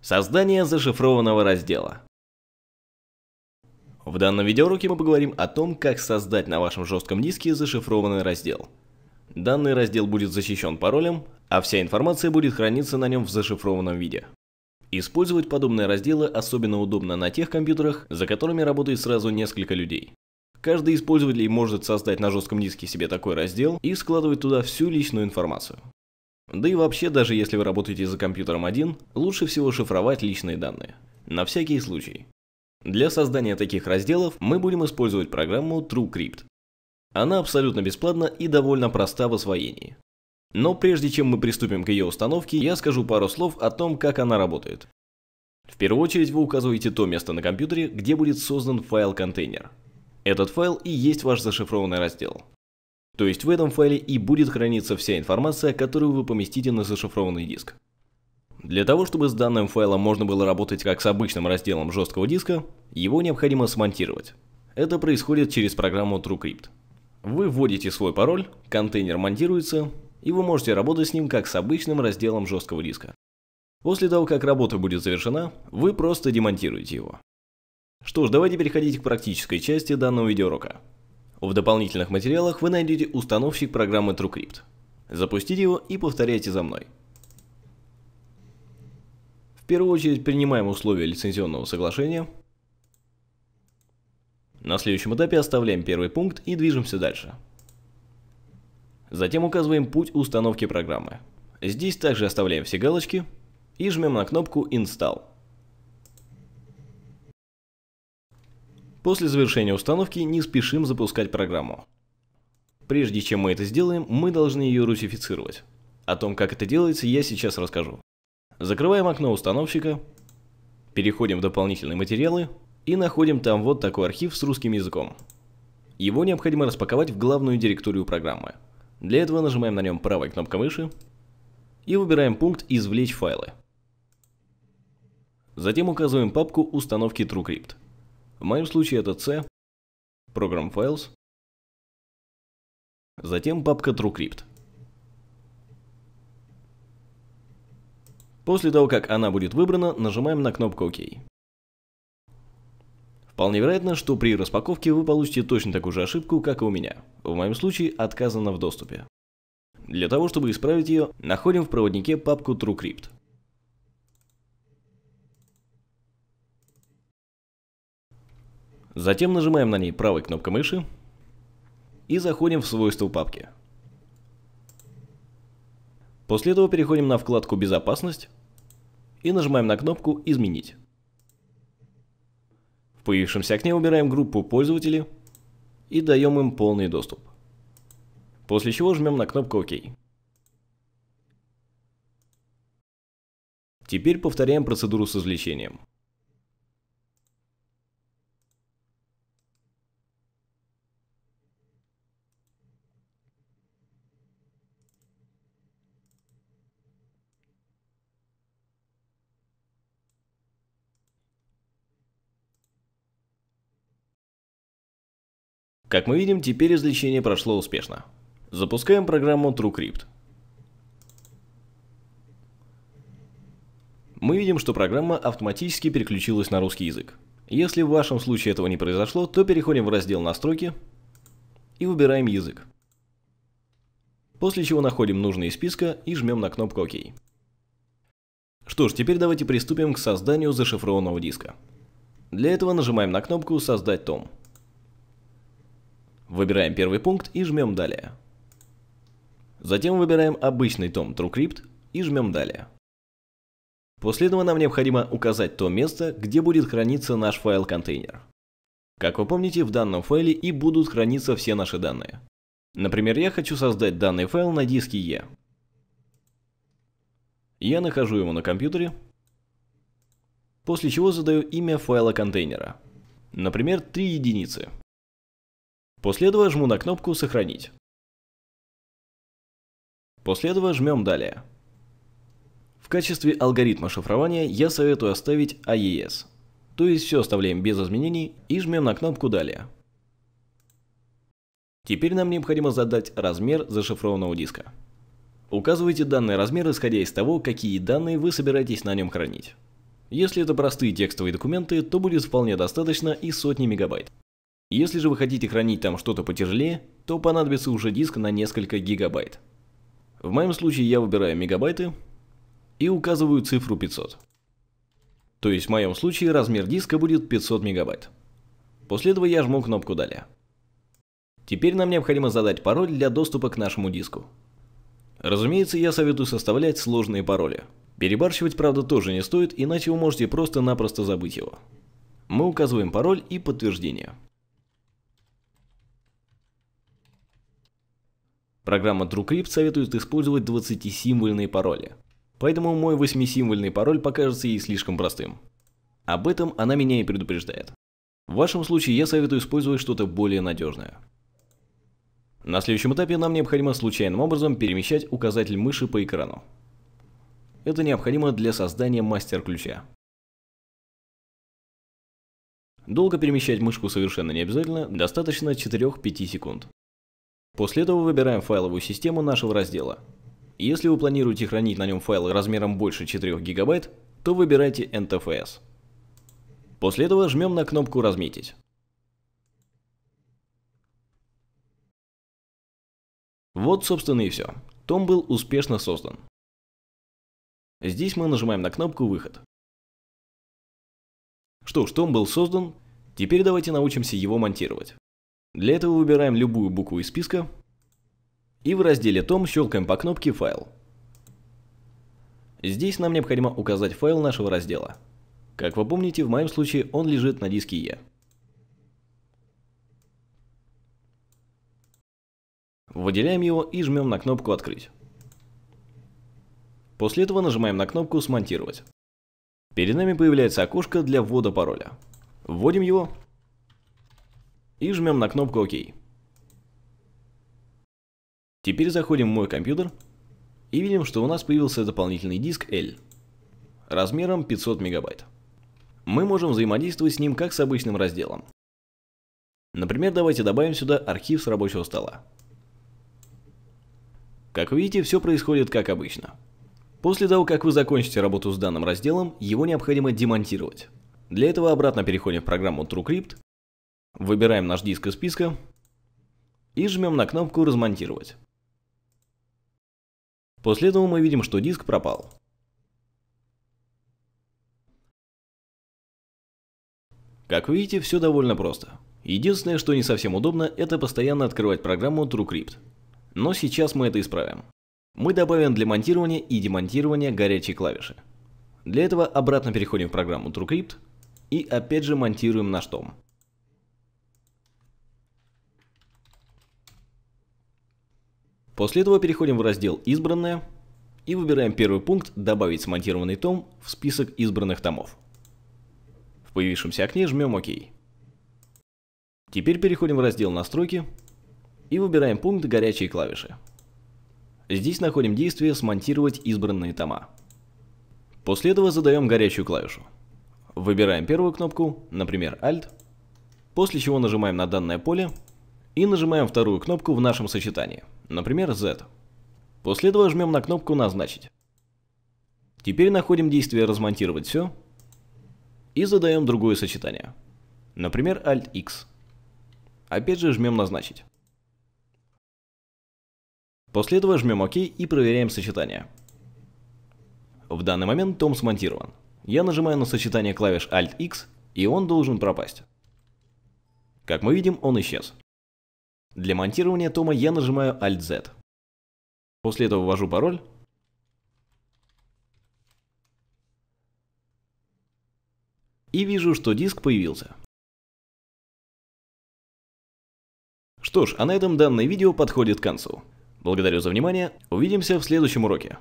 Создание зашифрованного раздела. В данном видеоуроке мы поговорим о том, как создать на вашем жестком диске зашифрованный раздел. Данный раздел будет защищен паролем, а вся информация будет храниться на нем в зашифрованном виде. Использовать подобные разделы особенно удобно на тех компьютерах, за которыми работает сразу несколько людей. Каждый из пользователей может создать на жестком диске себе такой раздел и складывать туда всю личную информацию. Да и вообще, даже если вы работаете за компьютером один, лучше всего шифровать личные данные. На всякий случай. Для создания таких разделов мы будем использовать программу TrueCrypt. Она абсолютно бесплатна и довольно проста в освоении. Но прежде чем мы приступим к ее установке, я скажу пару слов о том, как она работает. В первую очередь вы указываете то место на компьютере, где будет создан файл-контейнер. Этот файл и есть ваш зашифрованный раздел. То есть в этом файле и будет храниться вся информация, которую вы поместите на зашифрованный диск. Для того, чтобы с данным файлом можно было работать как с обычным разделом жесткого диска, его необходимо смонтировать. Это происходит через программу TrueCrypt. Вы вводите свой пароль, контейнер монтируется, и вы можете работать с ним как с обычным разделом жесткого диска. После того, как работа будет завершена, вы просто демонтируете его. Что ж, давайте переходить к практической части данного видеоурока. В дополнительных материалах вы найдете установщик программы TrueCrypt. Запустите его и повторяйте за мной. В первую очередь принимаем условия лицензионного соглашения. На следующем этапе оставляем первый пункт и движемся дальше. Затем указываем путь установки программы. Здесь также оставляем все галочки и жмем на кнопку «Install». После завершения установки не спешим запускать программу. Прежде чем мы это сделаем, мы должны ее русифицировать. О том, как это делается, я сейчас расскажу. Закрываем окно установщика, переходим в дополнительные материалы и находим там вот такой архив с русским языком. Его необходимо распаковать в главную директорию программы. Для этого нажимаем на нем правой кнопкой мыши и выбираем пункт «Извлечь файлы». Затем указываем папку установки TrueCrypt. В моем случае это C, Program Files, затем папка TrueCrypt. После того, как она будет выбрана, нажимаем на кнопку ОК. Вполне вероятно, что при распаковке вы получите точно такую же ошибку, как и у меня. В моем случае отказано в доступе. Для того, чтобы исправить ее, находим в проводнике папку TrueCrypt. Затем нажимаем на ней правой кнопкой мыши и заходим в свойства папки. После этого переходим на вкладку «Безопасность» и нажимаем на кнопку «Изменить». В появившемся окне убираем группу «Пользователи» и даем им полный доступ. После чего жмем на кнопку «Ок». Теперь повторяем процедуру с извлечением. Как мы видим, теперь извлечение прошло успешно. Запускаем программу TrueCrypt. Мы видим, что программа автоматически переключилась на русский язык. Если в вашем случае этого не произошло, то переходим в раздел «Настройки» и выбираем язык. После чего находим нужный из списка и жмем на кнопку «Ок». Что ж, теперь давайте приступим к созданию зашифрованного диска. Для этого нажимаем на кнопку «Создать том». Выбираем первый пункт и жмем «Далее». Затем выбираем обычный том TrueCrypt и жмем «Далее». После этого нам необходимо указать то место, где будет храниться наш файл-контейнер. Как вы помните, в данном файле и будут храниться все наши данные. Например, я хочу создать данный файл на диске E. Я нахожу его на компьютере, после чего задаю имя файла контейнера. Например, 3 единицы. После этого жму на кнопку «Сохранить». После этого жмем «Далее». В качестве алгоритма шифрования я советую оставить AES, то есть все оставляем без изменений и жмем на кнопку «Далее». Теперь нам необходимо задать размер зашифрованного диска. Указывайте данный размер, исходя из того, какие данные вы собираетесь на нем хранить. Если это простые текстовые документы, то будет вполне достаточно и сотни мегабайт. Если же вы хотите хранить там что-то потяжелее, то понадобится уже диск на несколько гигабайт. В моем случае я выбираю мегабайты и указываю цифру 500. То есть в моем случае размер диска будет 500 мегабайт. После этого я жму кнопку «Далее». Теперь нам необходимо задать пароль для доступа к нашему диску. Разумеется, я советую составлять сложные пароли. Перебарщивать, правда, тоже не стоит, иначе вы можете просто-напросто забыть его. Мы указываем пароль и подтверждение. Программа TrueCrypt советует использовать 20-символьные пароли. Поэтому мой 8-символьный пароль покажется ей слишком простым. Об этом она меня и предупреждает. В вашем случае я советую использовать что-то более надежное. На следующем этапе нам необходимо случайным образом перемещать указатель мыши по экрану. Это необходимо для создания мастер-ключа. Долго перемещать мышку совершенно не обязательно, достаточно 4-5 секунд. После этого выбираем файловую систему нашего раздела. Если вы планируете хранить на нем файлы размером больше 4 гигабайт, то выбирайте NTFS. После этого жмем на кнопку «Разметить». Вот собственно и все. Том был успешно создан. Здесь мы нажимаем на кнопку «Выход». Что ж, Том был создан, теперь давайте научимся его монтировать. Для этого выбираем любую букву из списка и в разделе «Том» щелкаем по кнопке «Файл». Здесь нам необходимо указать файл нашего раздела. Как вы помните, в моем случае он лежит на диске E. Выделяем его и жмем на кнопку «Открыть». После этого нажимаем на кнопку «Смонтировать». Перед нами появляется окошко для ввода пароля. Вводим его и жмем на кнопку ОК. Теперь заходим в мой компьютер и видим, что у нас появился дополнительный диск L размером 500 мегабайт. Мы можем взаимодействовать с ним как с обычным разделом. Например, давайте добавим сюда архив с рабочего стола. Как видите, все происходит как обычно. После того, как вы закончите работу с данным разделом, его необходимо демонтировать. Для этого обратно переходим в программу TrueCrypt Выбираем наш диск из списка и жмем на кнопку «Размонтировать». После этого мы видим, что диск пропал. Как видите, все довольно просто. Единственное, что не совсем удобно, это постоянно открывать программу TrueCrypt. Но сейчас мы это исправим. Мы добавим для монтирования и демонтирования горячие клавиши. Для этого обратно переходим в программу TrueCrypt и опять же монтируем наш том. После этого переходим в раздел «Избранное» и выбираем первый пункт «Добавить смонтированный том» в список избранных томов. В появившемся окне жмем «Ок». Теперь переходим в раздел «Настройки» и выбираем пункт «Горячие клавиши». Здесь находим действие «Смонтировать избранные тома». После этого задаем горячую клавишу. Выбираем первую кнопку, например Alt, после чего нажимаем на данное поле и нажимаем вторую кнопку в нашем сочетании – например Z. После этого жмем на кнопку «Назначить». Теперь находим действие «Размонтировать все» и задаем другое сочетание. Например, Alt-X. Опять же жмем «Назначить». После этого жмем ОК и проверяем сочетание. В данный момент том смонтирован. Я нажимаю на сочетание клавиш Alt-X, и он должен пропасть. Как мы видим, он исчез. Для монтирования тома я нажимаю Alt-Z. После этого ввожу пароль. И вижу, что диск появился. Что ж, а на этом данное видео подходит к концу. Благодарю за внимание, увидимся в следующем уроке.